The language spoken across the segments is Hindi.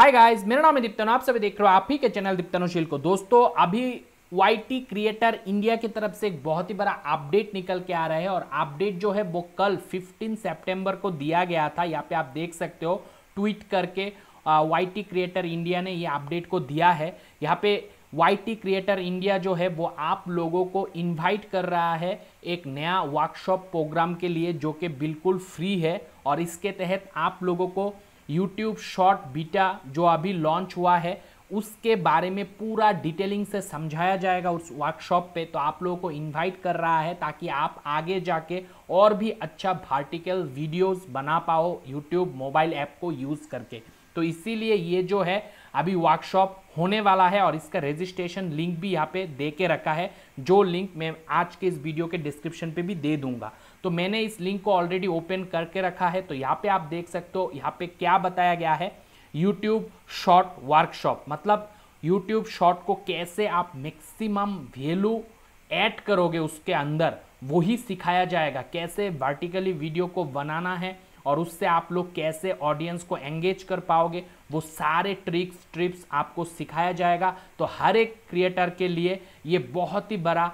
हाय गाइस मेरा नाम है दीप्तन आप सभी देख रहे हो आप ही के चैनल दीप्तनुशील को दोस्तों अभी वाईटी क्रिएटर इंडिया की तरफ से एक बहुत ही बड़ा अपडेट निकल के आ रहा है और अपडेट जो है वो कल 15 सितंबर को दिया गया था यहाँ पे आप देख सकते हो ट्वीट करके वाईटी क्रिएटर इंडिया ने ये अपडेट को दिया है यहाँ पे वाईटी क्रिएटर इंडिया जो है वो आप लोगों को इन्वाइट कर रहा है एक नया वर्कशॉप प्रोग्राम के लिए जो कि बिल्कुल फ्री है और इसके तहत आप लोगों को यूट्यूब शॉर्ट बीटा जो अभी लॉन्च हुआ है उसके बारे में पूरा डिटेलिंग से समझाया जाएगा उस वर्कशॉप पे तो आप लोगों को इनवाइट कर रहा है ताकि आप आगे जाके और भी अच्छा वर्टिकल वीडियोस बना पाओ यूट्यूब मोबाइल ऐप को यूज़ करके तो इसीलिए ये जो है अभी वर्कशॉप होने वाला है और इसका रजिस्ट्रेशन लिंक भी यहाँ पे दे के रखा है जो लिंक मैं आज के इस वीडियो के डिस्क्रिप्शन पे भी दे दूंगा तो मैंने इस लिंक को ऑलरेडी ओपन करके रखा है तो यहाँ पे आप देख सकते हो यहाँ पे क्या बताया गया है यूट्यूब शॉर्ट वर्कशॉप मतलब यूट्यूब शॉर्ट को कैसे आप मैक्सिमम वैल्यू ऐड करोगे उसके अंदर वही सिखाया जाएगा कैसे वर्टिकली वीडियो को बनाना है और उससे आप लोग कैसे ऑडियंस को एंगेज कर पाओगे वो सारे ट्रिक्स ट्रिप्स आपको सिखाया जाएगा तो हर एक क्रिएटर के लिए ये बहुत ही बड़ा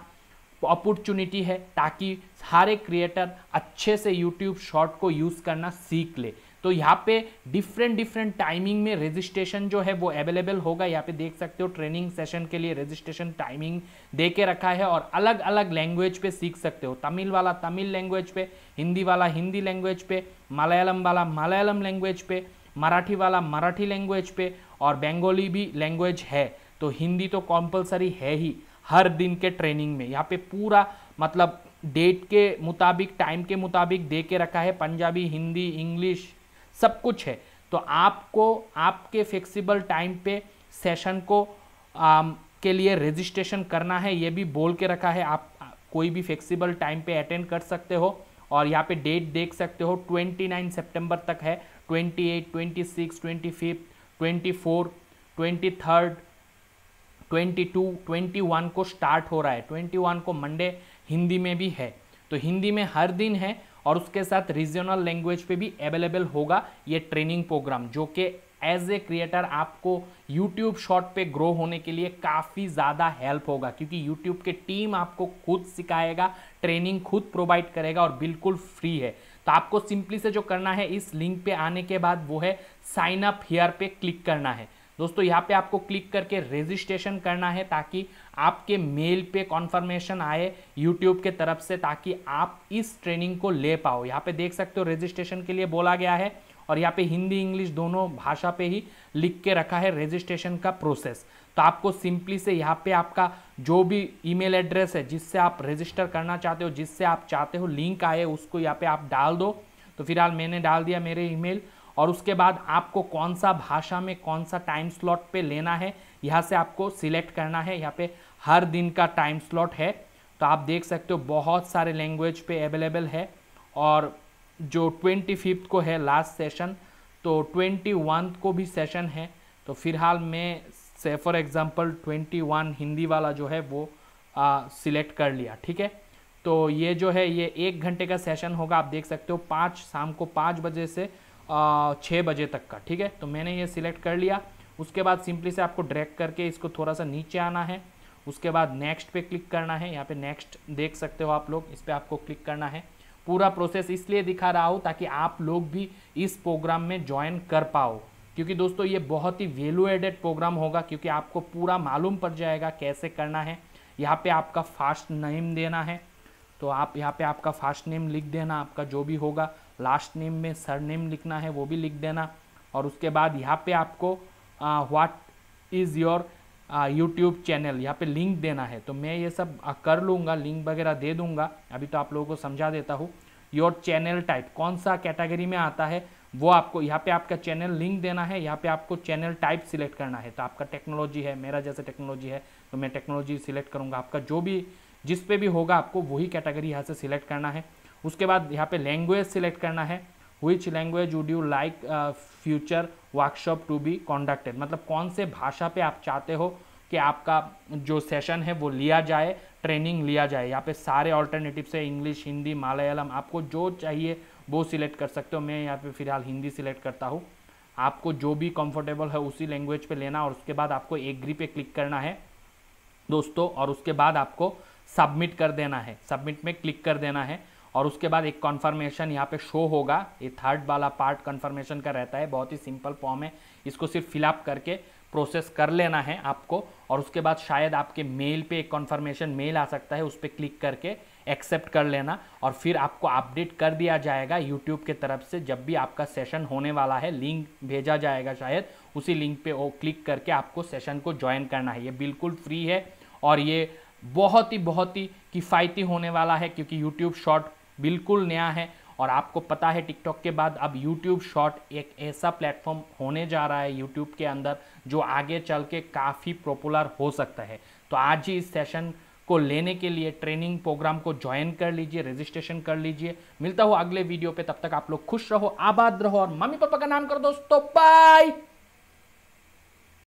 अपॉर्चुनिटी है ताकि सारे क्रिएटर अच्छे से यूट्यूब शॉर्ट को यूज़ करना सीख ले तो यहाँ पे डिफरेंट डिफरेंट टाइमिंग में रजिस्ट्रेशन जो है वो अवेलेबल होगा यहाँ पे देख सकते हो ट्रेनिंग सेशन के लिए रजिस्ट्रेशन टाइमिंग दे के रखा है और अलग अलग लैंग्वेज पे सीख सकते हो तमिल वाला तमिल लैंग्वेज पे हिंदी वाला हिंदी लैंग्वेज पे मलयालम वाला मलयालम लैंग्वेज पे मराठी वाला मराठी लैंग्वेज पे और बेंगोली भी लैंग्वेज है तो हिंदी तो कॉम्पल्सरी है ही हर दिन के ट्रेनिंग में यहाँ पे पूरा मतलब डेट के मुताबिक टाइम के मुताबिक दे के रखा है पंजाबी हिंदी इंग्लिश सब कुछ है तो आपको आपके फ्लेक्सिबल टाइम पे सेशन को आ, के लिए रजिस्ट्रेशन करना है ये भी बोल के रखा है आप कोई भी फ्लेक्सिबल टाइम पे अटेंड कर सकते हो और यहाँ पे डेट देख सकते हो 29 सितंबर तक है 28, 26, 25, 24, 23, 22, 21 को स्टार्ट हो रहा है 21 को मंडे हिंदी में भी है तो हिंदी में हर दिन है और उसके साथ रीजनल लैंग्वेज पे भी अवेलेबल होगा ये ट्रेनिंग प्रोग्राम जो कि एज ए क्रिएटर आपको यूट्यूब शॉर्ट पे ग्रो होने के लिए काफ़ी ज़्यादा हेल्प होगा क्योंकि यूट्यूब के टीम आपको खुद सिखाएगा ट्रेनिंग खुद प्रोवाइड करेगा और बिल्कुल फ्री है तो आपको सिंपली से जो करना है इस लिंक पे आने के बाद वो है साइन अप हेयर पे क्लिक करना है दोस्तों यहाँ पे आपको क्लिक करके रजिस्ट्रेशन करना है ताकि आपके मेल पे कॉन्फर्मेशन आए यूट्यूब के तरफ से ताकि आप इस ट्रेनिंग को ले पाओ यहाँ पे देख सकते हो रजिस्ट्रेशन के लिए बोला गया है और यहाँ पे हिंदी इंग्लिश दोनों भाषा पे ही लिख के रखा है रजिस्ट्रेशन का प्रोसेस तो आपको सिंपली से यहाँ पे आपका जो भी ईमेल एड्रेस है जिससे आप रजिस्टर करना चाहते हो जिससे आप चाहते हो लिंक आए उसको यहाँ पे आप डाल दो तो फिलहाल मैंने डाल दिया मेरे ईमेल और उसके बाद आपको कौन सा भाषा में कौन सा टाइम स्लॉट पे लेना है यहाँ से आपको सिलेक्ट करना है यहाँ पे हर दिन का टाइम स्लॉट है तो आप देख सकते हो बहुत सारे लैंग्वेज पे अवेलेबल है और जो ट्वेंटी फिफ्थ को है लास्ट सेशन तो ट्वेंटी वन को भी सेशन है तो फिलहाल मैं से for example twenty one Hindi वाला जो है वो सिलेक्ट कर लिया ठीक है तो ये जो है ये एक घंटे का सेशन होगा आप देख सकते हो पाँच शाम को पाँच बजे से छः बजे तक का ठीक है तो मैंने ये सिलेक्ट कर लिया उसके बाद सिंपली से आपको ड्रैग करके इसको थोड़ा सा नीचे आना है उसके बाद नेक्स्ट पे क्लिक करना है यहाँ पे नेक्स्ट देख सकते हो आप लोग इस पर आपको क्लिक करना है पूरा प्रोसेस इसलिए दिखा रहा हूँ ताकि आप लोग भी इस प्रोग्राम में ज्वाइन कर पाओ क्योंकि दोस्तों ये बहुत ही वैल्यू एडेड प्रोग्राम होगा क्योंकि आपको पूरा मालूम पड़ जाएगा कैसे करना है यहाँ पे आपका फास्ट नेम देना है तो आप यहाँ पे आपका फास्ट नेम लिख देना आपका जो भी होगा लास्ट नेम में सर नेम लिखना है वो भी लिख देना और उसके बाद यहाँ पे आपको what is your YouTube channel यहाँ पे लिंक देना है तो मैं ये सब आ, कर लूँगा लिंक वगैरह दे दूँगा अभी तो आप लोगों को समझा देता हूँ योर चैनल टाइप कौन सा कैटेगरी में आता है वो आपको यहाँ पे आपका चैनल लिंक देना है यहाँ पे आपको चैनल टाइप सिलेक्ट करना है तो आपका टेक्नोलॉजी है मेरा जैसे टेक्नोलॉजी है तो मैं टेक्नोलॉजी सिलेक्ट करूँगा आपका जो भी जिस पे भी होगा आपको वही कैटेगरी यहाँ से सिलेक्ट करना है उसके बाद यहाँ पे लैंग्वेज सिलेक्ट करना है which language would you like future workshop to be conducted मतलब कौन से भाषा पे आप चाहते हो कि आपका जो सेशन है वो लिया जाए ट्रेनिंग लिया जाए यहाँ पे सारे ऑल्टरनेटिव से इंग्लिश हिंदी मलयालम आपको जो चाहिए वो सिलेक्ट कर सकते हो मैं यहाँ पे फिलहाल हिंदी सिलेक्ट करता हूँ आपको जो भी कंफर्टेबल है उसी लैंग्वेज पे लेना और उसके बाद आपको एग्री पे क्लिक करना है दोस्तों और उसके बाद आपको सबमिट कर देना है सबमिट में क्लिक कर देना है और उसके बाद एक कन्फर्मेशन यहाँ पे शो होगा ये थर्ड वाला पार्ट कन्फर्मेशन का रहता है बहुत ही सिंपल फॉर्म है इसको सिर्फ फिलअप करके प्रोसेस कर लेना है आपको और उसके बाद शायद आपके मेल पे एक कन्फर्मेशन मेल आ सकता है उस पर क्लिक करके एक्सेप्ट कर लेना और फिर आपको अपडेट कर दिया जाएगा यूट्यूब के तरफ से जब भी आपका सेशन होने वाला है लिंक भेजा जाएगा शायद उसी लिंक पे वो क्लिक करके आपको सेशन को ज्वाइन करना है ये बिल्कुल फ्री है और ये बहुत ही बहुत ही किफ़ायती होने वाला है क्योंकि यूट्यूब शॉर्ट बिल्कुल नया है और आपको पता है टिकटॉक के बाद अब यूट्यूब शॉर्ट एक ऐसा प्लेटफॉर्म होने जा रहा है यूट्यूब के अंदर जो आगे चल के काफ़ी पॉपुलर हो सकता है तो आज ही इस सेशन को लेने के लिए ट्रेनिंग प्रोग्राम को ज्वाइन कर लीजिए रजिस्ट्रेशन कर लीजिए मिलता हूँ अगले वीडियो पे तब तक आप लोग खुश रहो आबाद रहो और मम्मी पापा का नाम करो दोस्तों बाय